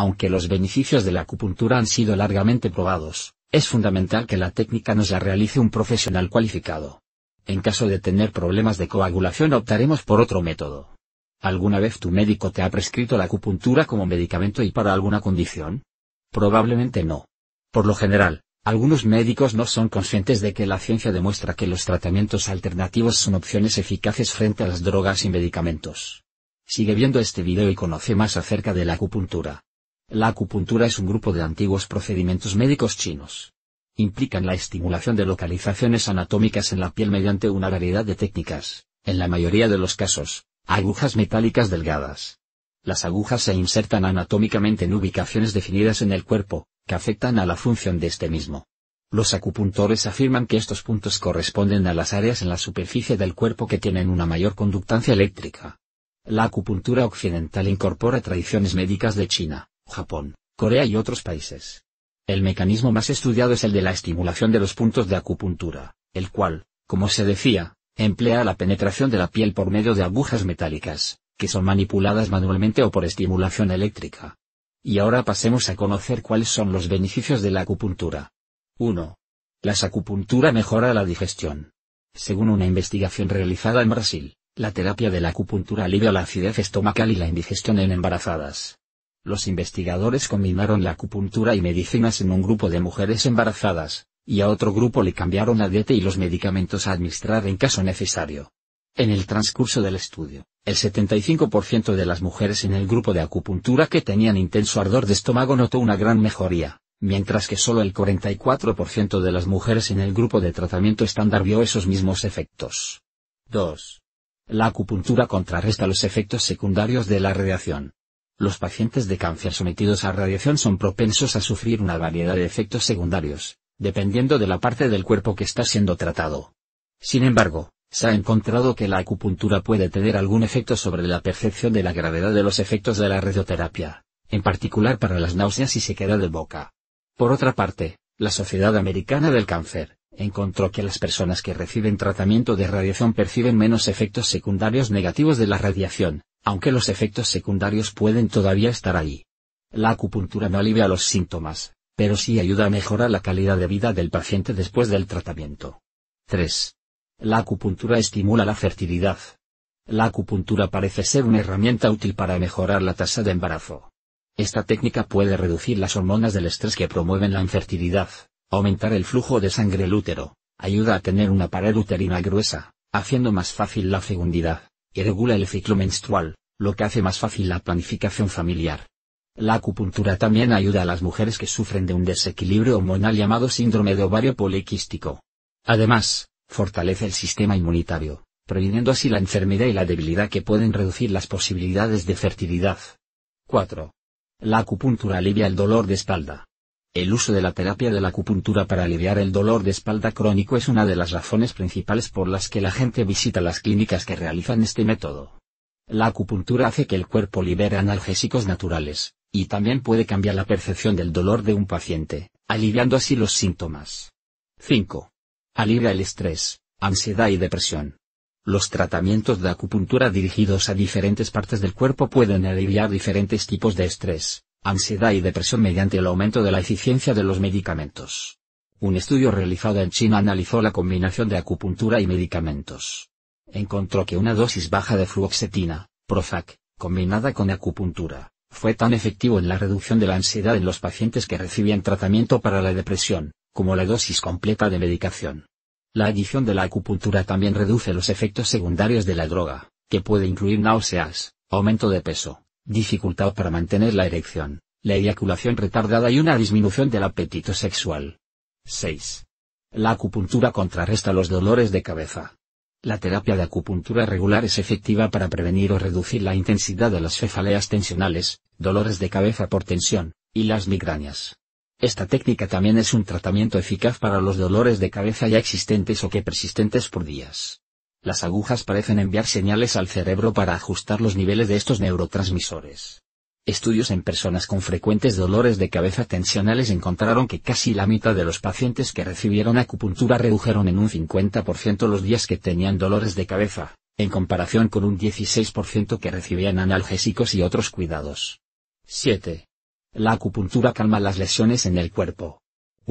Aunque los beneficios de la acupuntura han sido largamente probados, es fundamental que la técnica nos la realice un profesional cualificado. En caso de tener problemas de coagulación optaremos por otro método. ¿Alguna vez tu médico te ha prescrito la acupuntura como medicamento y para alguna condición? Probablemente no. Por lo general, algunos médicos no son conscientes de que la ciencia demuestra que los tratamientos alternativos son opciones eficaces frente a las drogas y medicamentos. Sigue viendo este video y conoce más acerca de la acupuntura. La acupuntura es un grupo de antiguos procedimientos médicos chinos. Implican la estimulación de localizaciones anatómicas en la piel mediante una variedad de técnicas, en la mayoría de los casos, agujas metálicas delgadas. Las agujas se insertan anatómicamente en ubicaciones definidas en el cuerpo, que afectan a la función de este mismo. Los acupuntores afirman que estos puntos corresponden a las áreas en la superficie del cuerpo que tienen una mayor conductancia eléctrica. La acupuntura occidental incorpora tradiciones médicas de China, Japón, Corea y otros países. El mecanismo más estudiado es el de la estimulación de los puntos de acupuntura, el cual, como se decía, emplea la penetración de la piel por medio de agujas metálicas, que son manipuladas manualmente o por estimulación eléctrica. Y ahora pasemos a conocer cuáles son los beneficios de la acupuntura. 1. La acupuntura mejora la digestión. Según una investigación realizada en Brasil, la terapia de la acupuntura alivia la acidez estomacal y la indigestión en embarazadas. Los investigadores combinaron la acupuntura y medicinas en un grupo de mujeres embarazadas, y a otro grupo le cambiaron la dieta y los medicamentos a administrar en caso necesario. En el transcurso del estudio, el 75% de las mujeres en el grupo de acupuntura que tenían intenso ardor de estómago notó una gran mejoría, mientras que solo el 44% de las mujeres en el grupo de tratamiento estándar vio esos mismos efectos. 2. La acupuntura contrarresta los efectos secundarios de la radiación. Los pacientes de cáncer sometidos a radiación son propensos a sufrir una variedad de efectos secundarios, dependiendo de la parte del cuerpo que está siendo tratado. Sin embargo, se ha encontrado que la acupuntura puede tener algún efecto sobre la percepción de la gravedad de los efectos de la radioterapia, en particular para las náuseas y sequedad de boca. Por otra parte, la Sociedad Americana del Cáncer encontró que las personas que reciben tratamiento de radiación perciben menos efectos secundarios negativos de la radiación, aunque los efectos secundarios pueden todavía estar allí. La acupuntura no alivia los síntomas, pero sí ayuda a mejorar la calidad de vida del paciente después del tratamiento. 3. La acupuntura estimula la fertilidad. La acupuntura parece ser una herramienta útil para mejorar la tasa de embarazo. Esta técnica puede reducir las hormonas del estrés que promueven la infertilidad, aumentar el flujo de sangre al útero, ayuda a tener una pared uterina gruesa, haciendo más fácil la fecundidad, y regula el ciclo menstrual, lo que hace más fácil la planificación familiar. La acupuntura también ayuda a las mujeres que sufren de un desequilibrio hormonal llamado síndrome de ovario poliquístico. Además, fortalece el sistema inmunitario, previniendo así la enfermedad y la debilidad que pueden reducir las posibilidades de fertilidad. 4. La acupuntura alivia el dolor de espalda. El uso de la terapia de la acupuntura para aliviar el dolor de espalda crónico es una de las razones principales por las que la gente visita las clínicas que realizan este método. La acupuntura hace que el cuerpo libere analgésicos naturales, y también puede cambiar la percepción del dolor de un paciente, aliviando así los síntomas. 5. Alivia el estrés, ansiedad y depresión. Los tratamientos de acupuntura dirigidos a diferentes partes del cuerpo pueden aliviar diferentes tipos de estrés, ansiedad y depresión mediante el aumento de la eficiencia de los medicamentos. Un estudio realizado en China analizó la combinación de acupuntura y medicamentos. Encontró que una dosis baja de fluoxetina, Prozac, combinada con acupuntura, fue tan efectivo en la reducción de la ansiedad en los pacientes que recibían tratamiento para la depresión, como la dosis completa de medicación. La adición de la acupuntura también reduce los efectos secundarios de la droga, que puede incluir náuseas, aumento de peso, dificultad para mantener la erección, la eyaculación retardada y una disminución del apetito sexual. 6. La acupuntura contrarresta los dolores de cabeza. La terapia de acupuntura regular es efectiva para prevenir o reducir la intensidad de las cefaleas tensionales, dolores de cabeza por tensión, y las migrañas. Esta técnica también es un tratamiento eficaz para los dolores de cabeza ya existentes o que persistentes por días. Las agujas parecen enviar señales al cerebro para ajustar los niveles de estos neurotransmisores. Estudios en personas con frecuentes dolores de cabeza tensionales encontraron que casi la mitad de los pacientes que recibieron acupuntura redujeron en un 50% los días que tenían dolores de cabeza, en comparación con un 16% que recibían analgésicos y otros cuidados. 7. La acupuntura calma las lesiones en el cuerpo.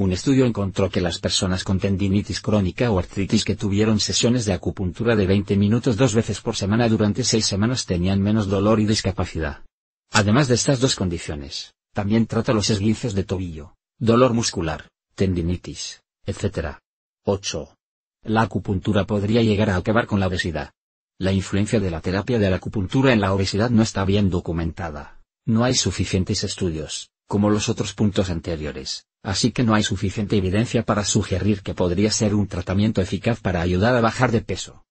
Un estudio encontró que las personas con tendinitis crónica o artritis que tuvieron sesiones de acupuntura de 20 minutos dos veces por semana durante seis semanas tenían menos dolor y discapacidad. Además de estas dos condiciones, también trata los esguinces de tobillo, dolor muscular, tendinitis, etc. 8. La acupuntura podría llegar a acabar con la obesidad. La influencia de la terapia de la acupuntura en la obesidad no está bien documentada. No hay suficientes estudios, como los otros puntos anteriores, así que no hay suficiente evidencia para sugerir que podría ser un tratamiento eficaz para ayudar a bajar de peso.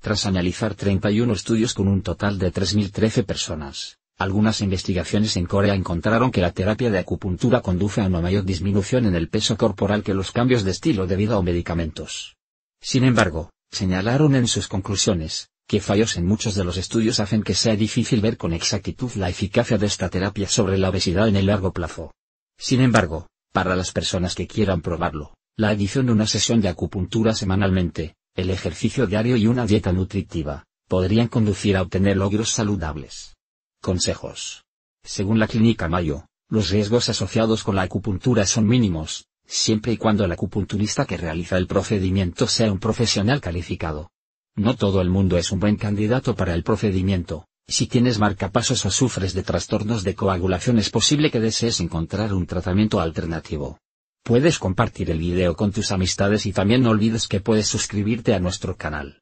Tras analizar 31 estudios con un total de 3.013 personas, algunas investigaciones en Corea encontraron que la terapia de acupuntura conduce a una mayor disminución en el peso corporal que los cambios de estilo de vida o medicamentos. Sin embargo, señalaron en sus conclusiones, que fallos en muchos de los estudios hacen que sea difícil ver con exactitud la eficacia de esta terapia sobre la obesidad en el largo plazo. Sin embargo, para las personas que quieran probarlo, la adición de una sesión de acupuntura semanalmente, el ejercicio diario y una dieta nutritiva, podrían conducir a obtener logros saludables. Consejos. Según la clínica Mayo, los riesgos asociados con la acupuntura son mínimos, siempre y cuando el acupunturista que realiza el procedimiento sea un profesional calificado. No todo el mundo es un buen candidato para el procedimiento, si tienes marcapasos o sufres de trastornos de coagulación es posible que desees encontrar un tratamiento alternativo. Puedes compartir el video con tus amistades y también no olvides que puedes suscribirte a nuestro canal.